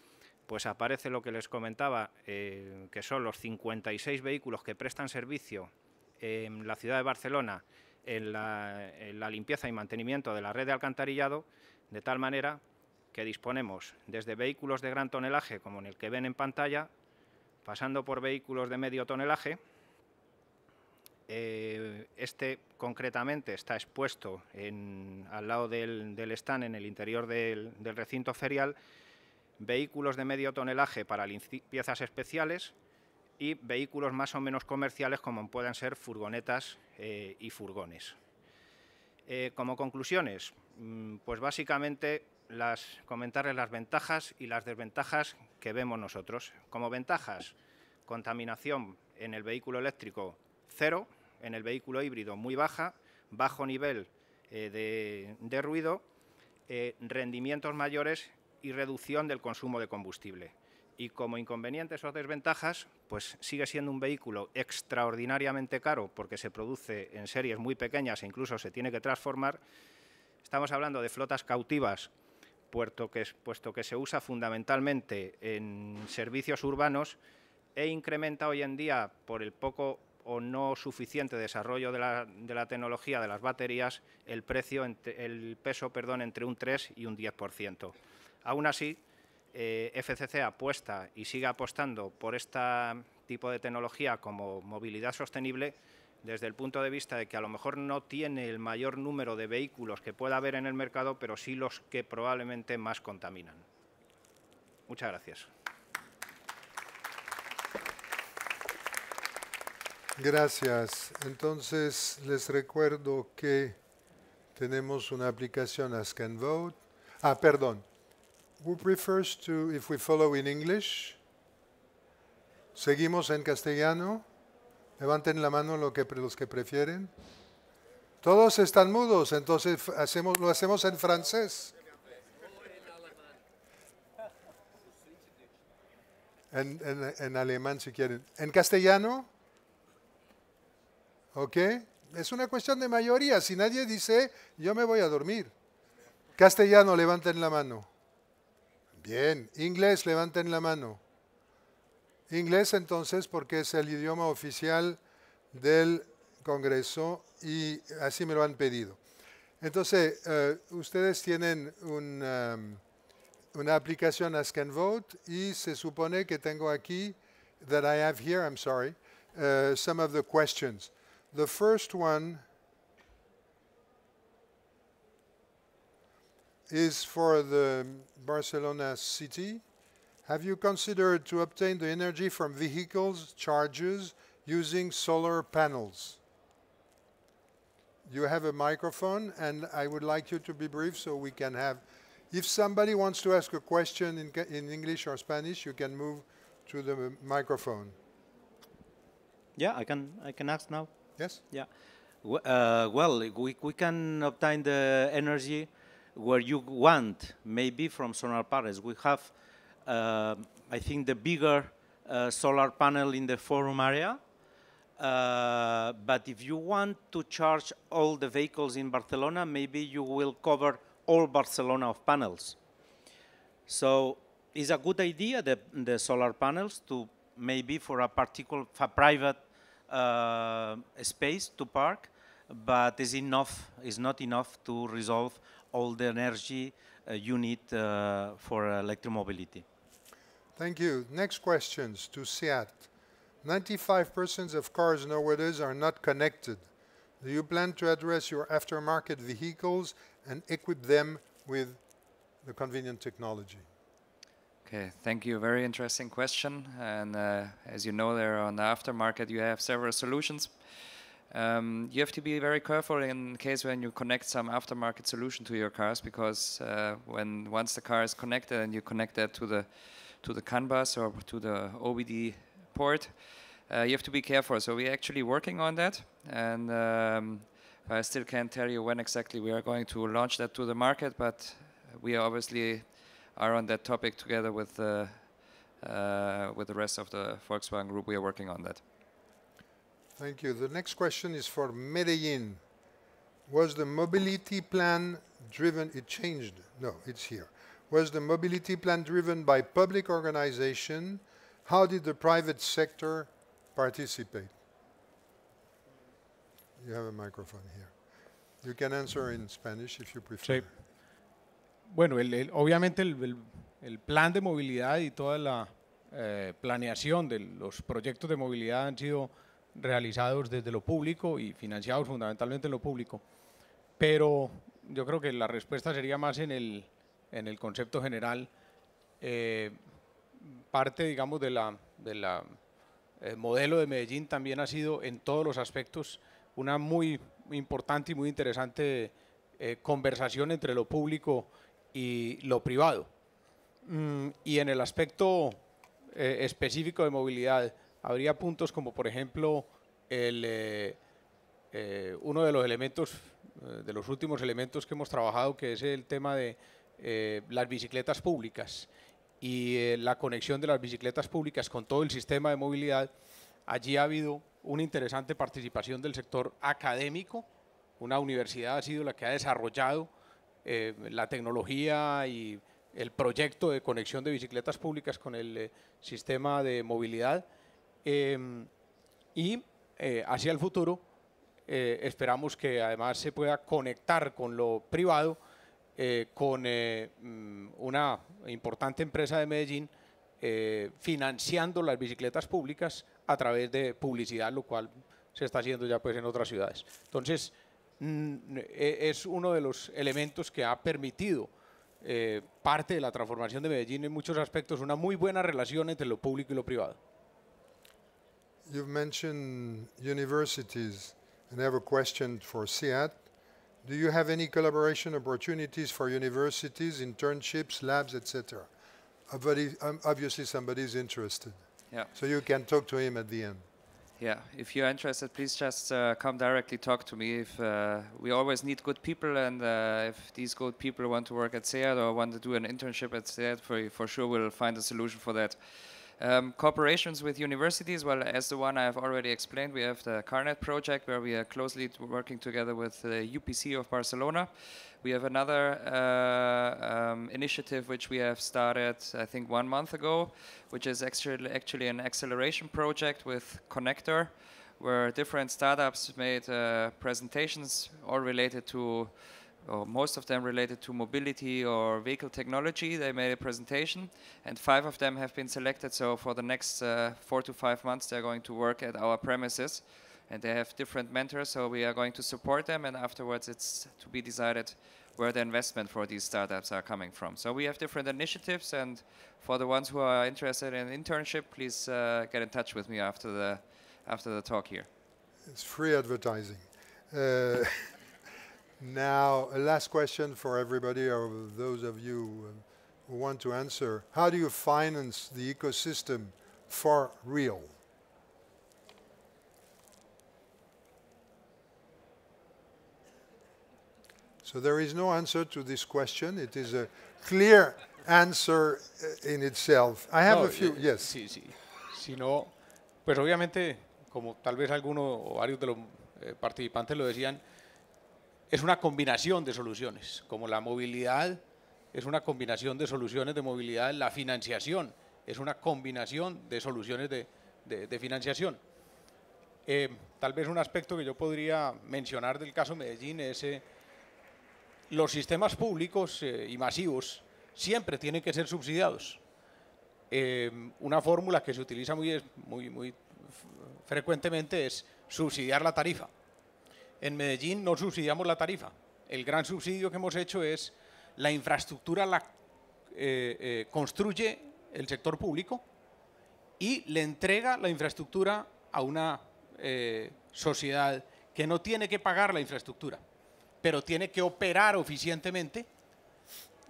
S6: pues aparece lo que les comentaba, eh, que son los 56 vehículos que prestan servicio en la ciudad de Barcelona en la, limpieza y mantenimiento de la red de alcantarillado, de tal manera que disponemos desde vehículos de gran tonelaje, como en el que ven en pantalla, pasando por vehículos de medio tonelaje. Eh, este concretamente está expuesto al lado del, stand, en el interior del, del recinto ferial, vehículos de medio tonelaje para limpiezas especiales, y vehículos más o menos comerciales como puedan ser furgonetas eh, y furgones. Eh, como conclusiones, mm, pues básicamente las, comentarles las ventajas y las desventajas que vemos nosotros. Como ventajas, contaminación en el vehículo eléctrico cero, en el vehículo híbrido muy baja, bajo nivel eh, de, ruido, rendimientos mayores y reducción del consumo de combustible y como inconvenientes o desventajas, pues sigue siendo un vehículo extraordinariamente caro porque se produce en series muy pequeñas e incluso se tiene que transformar. Estamos hablando de flotas cautivas, puesto que, puesto que se usa fundamentalmente en servicios urbanos e incrementa hoy en día por el poco o no suficiente desarrollo de la, tecnología de las baterías el peso perdón entre un 3 y un 10%. Aún así, eh, FCC apuesta y sigue apostando por este tipo de tecnología como movilidad sostenible desde el punto de vista de que a lo mejor no tiene el mayor número de vehículos que pueda haber en el mercado, pero sí los que probablemente más contaminan. Muchas gracias.
S1: Gracias. Entonces, les recuerdo que tenemos una aplicación a ScanVote. Ah, perdón, prefers to, if we follow in English, seguimos en castellano, levanten la mano lo que, los que prefieren. Todos están mudos, entonces hacemos, lo hacemos en francés. En, en, alemán si quieren. ¿En castellano? ¿Ok? Es una cuestión de mayoría. Si nadie dice, yo me voy a dormir. Castellano, levanten la mano. Bien, inglés, levanten la mano. Inglés entonces porque es el idioma oficial del Congreso y así me lo han pedido. Entonces, eh, ustedes tienen um, una, aplicación Ask and Vote y se supone que tengo aquí, that I have here, I'm sorry, uh, some of the questions. The first one is for the Barcelona city. Have you considered to obtain the energy from vehicles charges using solar panels? You have a microphone, and I would like you to be brief so we can have. If somebody wants to ask a question in, in English or Spanish, you can move to the microphone.
S5: Yeah, I can. I can ask now. Yes. Yeah. Uh, well, we, we can obtain the energy where you want, maybe from solar panels. We have, uh, I think, the bigger uh, solar panel in the forum area. Uh, but if you want to charge all the vehicles in Barcelona, maybe you will cover all Barcelona of panels. So it's a good idea, the, the solar panels, to maybe for a particular, for private uh, space to park, but is enough, is not enough to resolve all the energy uh, you need uh, for electromobility.
S1: Thank you. Next questions to Seat. 95% of cars nowadays are not connected. Do you plan to address your aftermarket vehicles and equip them with the convenient technology?
S3: Okay, thank you. Very interesting question. And uh, as you know, there on the aftermarket, you have several solutions. Um, you have to be very careful in case when you connect some aftermarket solution to your cars because uh, when once the car is connected and you connect that to the to the CAN bus or to the OBD port, uh, you have to be careful. So we're actually working on that, and um, I still can't tell you when exactly we are going to launch that to the market. But we obviously are on that topic together with uh, uh with the rest of the Volkswagen Group. We are working on that.
S1: Thank you. The next question is for Medellin. Was the mobility plan driven, it changed, no, it's here. Was the mobility plan driven by public organization? How did the private sector participate? You
S2: have a microphone here. You can answer in Spanish if you prefer. Sí. Bueno, el, el, obviamente el, el, el plan de movilidad y toda la eh, planeación de los proyectos de movilidad han sido realizados desde lo público y financiados fundamentalmente en lo público. Pero yo creo que la respuesta sería más en el, concepto general, eh, parte, digamos, de la, eh, modelo de Medellín también ha sido en todos los aspectos una muy importante y muy interesante eh, conversación entre lo público y lo privado. Mm, y en el aspecto específico de movilidad, habría puntos como, por ejemplo, eh, eh, uno de los eh, de los últimos elementos que hemos trabajado, que es el tema de las bicicletas públicas y la conexión de las bicicletas públicas con todo el sistema de movilidad. Allí ha habido una interesante participación del sector académico. Una universidad ha sido la que ha desarrollado la tecnología y el proyecto de conexión de bicicletas públicas con el sistema de movilidad. Em, y eh, hacia el futuro eh, esperamos que además se pueda conectar con lo privado, eh, con mm, una importante empresa de Medellín financiando las bicicletas públicas a través de publicidad, lo cual se está haciendo ya pues en otras ciudades. Entonces, mm, e, es uno de los elementos que ha permitido parte de la transformación de Medellín en muchos aspectos, una muy buena relación entre lo público y lo privado.
S1: you've mentioned universities, and I have a question for SEAT. Do you have any collaboration opportunities for universities, internships, labs, etc.? Obviously, um, somebody's interested. Yeah. So you can talk to him at the end.
S3: Yeah, if you're interested, please just uh, come directly talk to me. If uh, we always need good people, and uh, if these good people want to work at SEAT or want to do an internship at SEAT, for, for sure we'll find a solution for that. Um, cooperations with universities, well, as the one I have already explained, we have the CarNet project where we are closely working together with the UPC of Barcelona. We have another uh, um, initiative which we have started, I think, one month ago, which is actually, actually an acceleration project with Connector, where different startups made uh, presentations all related to or most of them related to mobility or vehicle technology. They made a presentation, and five of them have been selected. So for the next uh, four to five months, they're going to work at our premises, and they have different mentors. So we are going to support them, and afterwards, it's to be decided where the investment for these startups are coming from. So we have different initiatives, and for the ones who are interested in internship, please uh, get in touch with me after the after the talk here.
S1: It's free advertising. Uh <laughs> Now, a last question for everybody or those of you who want to answer. How do you finance the ecosystem for real? So there is no answer to this question. It is a clear answer eh, in itself. I have no, a few, eh,
S2: yes. Sí, sí. Si no, pues obviamente, como tal vez alguno o varios de los eh, participantes lo decían, es una combinación de soluciones, como la movilidad es una combinación de soluciones de movilidad, la financiación es una combinación de soluciones de, financiación. Eh, tal vez un aspecto que yo podría mencionar del caso Medellín es eh, los sistemas públicos eh, y masivos siempre tienen que ser subsidiados. Eh, una fórmula que se utiliza muy, muy, muy frecuentemente es subsidiar la tarifa. En Medellín no subsidiamos la tarifa. El gran subsidio que hemos hecho es la infraestructura la eh, eh, construye el sector público y le entrega la infraestructura a una eh, sociedad que no tiene que pagar la infraestructura, pero tiene que operar eficientemente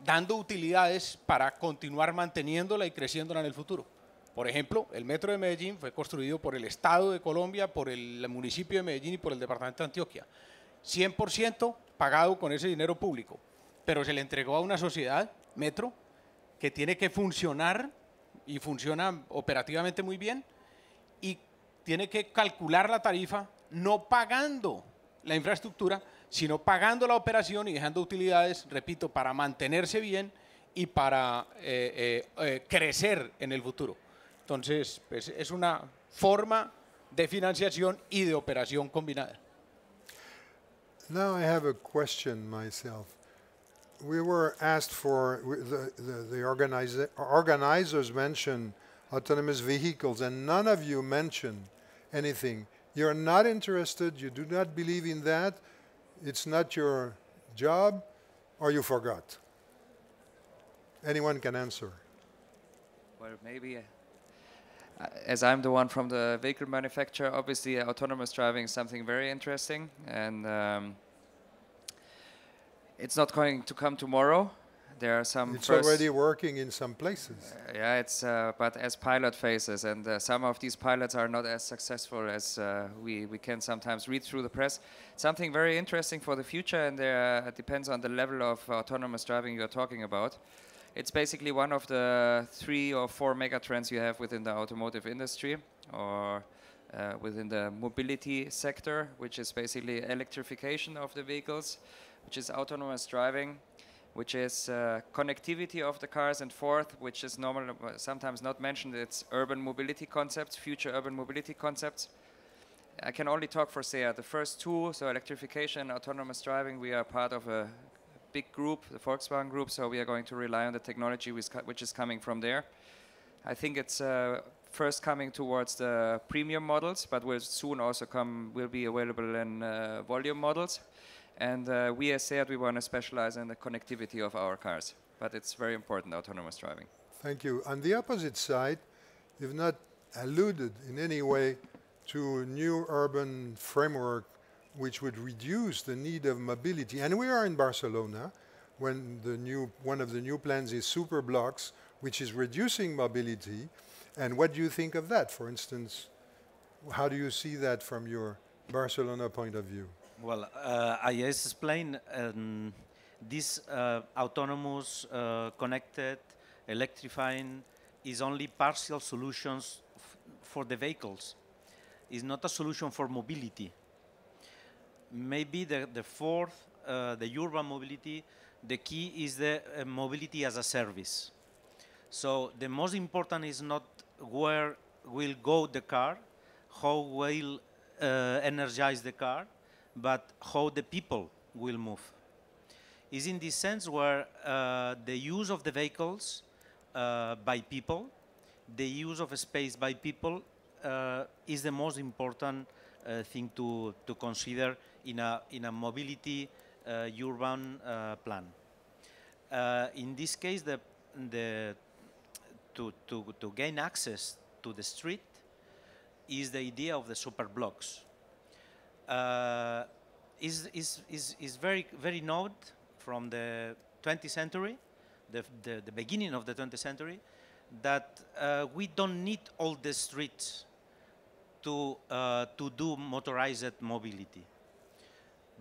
S2: dando utilidades para continuar manteniéndola y creciéndola en el futuro. Por ejemplo, el metro de Medellín fue construido por el Estado de Colombia, por el municipio de Medellín y por el departamento de Antioquia. 100% pagado con ese dinero público, pero se le entregó a una sociedad, Metro, que tiene que funcionar y funciona operativamente muy bien y tiene que calcular la tarifa no pagando la infraestructura, sino pagando la operación y dejando utilidades, repito, para mantenerse bien y para eh, eh, eh, crecer en el futuro. Entonces, pues, es una forma de financiación y de operación combinada.
S1: Now I have a question myself. We were asked for, the, the, the organizer, organizers mentioned autonomous vehicles and none of you mentioned anything. You're not interested, you do not believe in that, it's not your job, or you forgot. Anyone can answer.
S3: Well, maybe uh, uh, as I'm the one from the vehicle manufacturer, obviously uh, autonomous driving is something very interesting, and um, it's not going to come tomorrow. There are some. It's already
S1: working in some places.
S3: Uh, yeah, it's uh, but as pilot phases, and uh, some of these pilots are not as successful as uh, we we can sometimes read through the press. Something very interesting for the future, and there, it depends on the level of autonomous driving you're talking about. It's basically one of the three or four megatrends you have within the automotive industry or uh, within the mobility sector, which is basically electrification of the vehicles, which is autonomous driving, which is uh, connectivity of the cars, and fourth, which is normal, sometimes not mentioned, it's urban mobility concepts, future urban mobility concepts. I can only talk for SEA. The first two, so electrification and autonomous driving, we are part of a big group, the Volkswagen Group, so we are going to rely on the technology which is coming from there. I think it's uh, first coming towards the premium models, but will soon also come, will be available in uh, volume models. And uh, we as said we want to specialize in the connectivity of our cars, but it's very important, autonomous driving.
S1: Thank you. On the opposite side, you've not alluded in any way to new urban framework which would reduce the need of mobility. And we are in Barcelona when the new, one of the new plans is super blocks, which is reducing mobility. And what do you think of that, for instance? How do you see that from your Barcelona point of view?
S5: Well, uh, I explained um, this uh, autonomous, uh, connected, electrifying is only partial solutions for the vehicles. It's not a solution for mobility maybe the, the fourth, uh, the urban mobility, the key is the uh, mobility as a service. So the most important is not where will go the car, how will uh, energize the car, but how the people will move. Is in this sense where uh, the use of the vehicles uh, by people, the use of space by people uh, is the most important uh, thing to, to consider in a, in a mobility uh, urban uh, plan. Uh, in this case, the, the, to, to, to gain access to the street is the idea of the super blocks. Uh, is, is, is, is very, very known from the 20th century, the, the, the, beginning of the 20th century, that uh, we don't need all the streets to, uh, to do motorized mobility.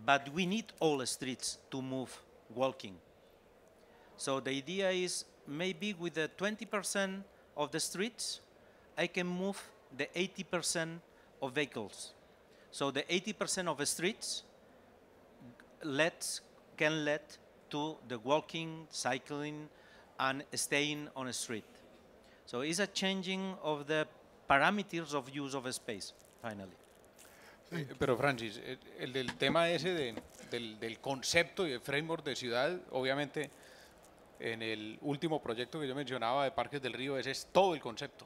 S5: But we need all streets to move walking. So the idea is maybe with the 20% of the streets, I can move the 80% of vehicles. So the 80% of the streets let, can lead to the walking, cycling, and staying on a street. So it's a changing of the
S2: parameters of use of a space, finally. Eh, pero Francis, eh, el, del tema ese de, del, del, concepto y el framework de ciudad, obviamente en el último proyecto que yo mencionaba de Parques del Río, ese es todo el concepto.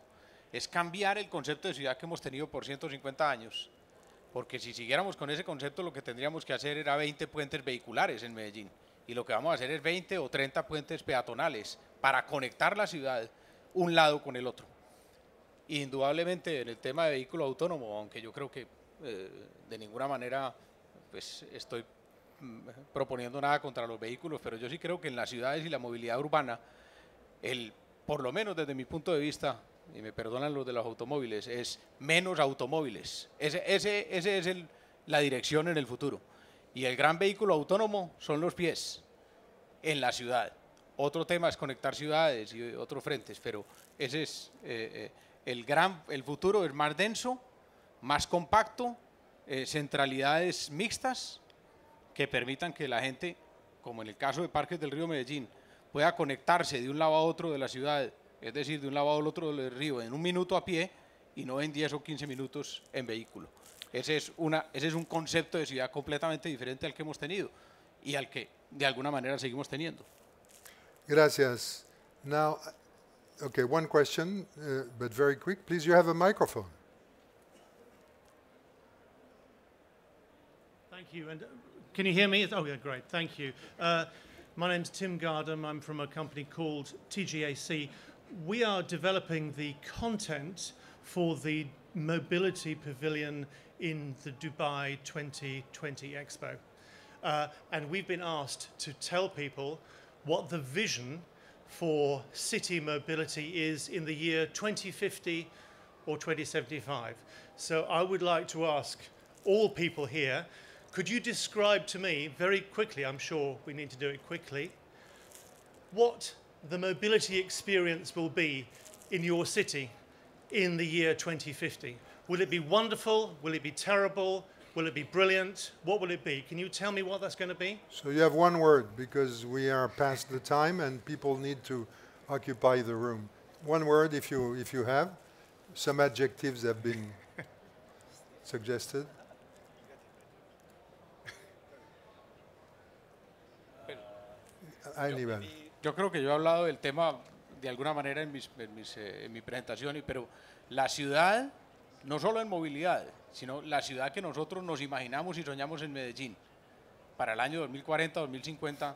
S2: Es cambiar el concepto de ciudad que hemos tenido por 150 años. Porque si siguiéramos con ese concepto, lo que tendríamos que hacer era 20 puentes vehiculares en Medellín. Y lo que vamos a hacer es 20 o 30 puentes peatonales para conectar la ciudad un lado con el otro. Indudablemente en el tema de vehículo autónomo, aunque yo creo que eh, de ninguna manera pues, estoy mm, proponiendo nada contra los vehículos, pero yo sí creo que en las ciudades y la movilidad urbana, el, por lo menos desde mi punto de vista, y me perdonan los de los automóviles, es menos automóviles. Ese, es el, la dirección en el futuro. Y el gran vehículo autónomo son los pies en la ciudad. Otro tema es conectar ciudades y otros frentes, pero ese es eh, eh, el gran, el futuro es más denso más compacto, eh, centralidades mixtas que permitan que la gente, como en el caso de Parques del Río Medellín, pueda conectarse de un lado a otro de la ciudad, es decir, de un lado al otro del río, en un minuto a pie y no en 10 o 15 minutos en vehículo. Ese es, una, ese es un concepto de ciudad completamente diferente al que hemos tenido y al que de alguna manera seguimos teniendo.
S1: Gracias. Now, okay, one question, eh, but very quick. Please, you have a microphone. Thank you. And uh, can you hear me? Oh, yeah, great. Thank you. Uh, my name's Tim Gardam. I'm from a company called TGAC. We are developing the content for the Mobility Pavilion in the Dubai 2020 Expo. Uh, and we've been asked to tell people what the vision for city mobility is in the year 2050 or 2075. So I would like to ask all people here could you describe to me, very quickly, I'm sure we need to do it quickly, what the mobility experience will be in your city in the year 2050? Will it be wonderful? Will it be terrible? Will it be brilliant? What will it be? Can you tell me what that's going to be? So you have one word because we are past the time and people need to occupy the room. One word if you if you have. Some adjectives have been <laughs> suggested.
S2: yo, creo que yo he hablado del tema de alguna manera en, mis, en, eh, en mi presentación, pero la ciudad, no solo en movilidad, sino la ciudad que nosotros nos imaginamos y soñamos en Medellín para el año 2040-2050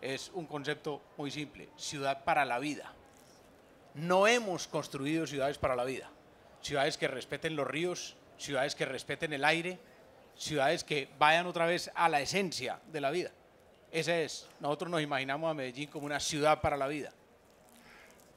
S2: es un concepto muy simple, ciudad para la vida. No hemos construido ciudades para la vida, ciudades que respeten los ríos, ciudades que respeten el aire, ciudades que vayan otra vez a la esencia de la vida. Ese es. Nosotros nos imaginamos a Medellín como una ciudad para la vida.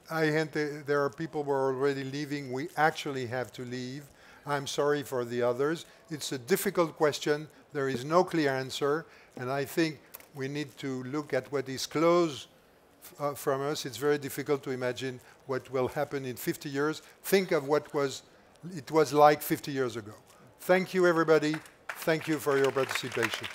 S1: Hay gente, there are people who are already leaving. We actually have to leave. I'm sorry for the others. It's a difficult question. There is no clear answer. And I think we need to look at what is close uh, from us. It's very difficult to imagine what will happen in 50 years. Think of what was it was like 50 years ago. Thank you, everybody. Thank you for your participation.